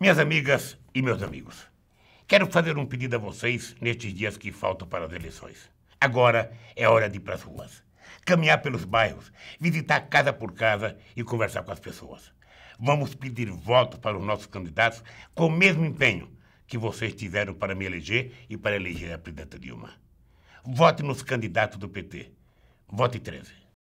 Minhas amigas e meus amigos, quero fazer um pedido a vocês nestes dias que faltam para as eleições. Agora é hora de ir para as ruas, caminhar pelos bairros, visitar casa por casa e conversar com as pessoas. Vamos pedir votos para os nossos candidatos com o mesmo empenho que vocês tiveram para me eleger e para eleger a presidenta Dilma. Vote nos candidatos do PT. Vote 13.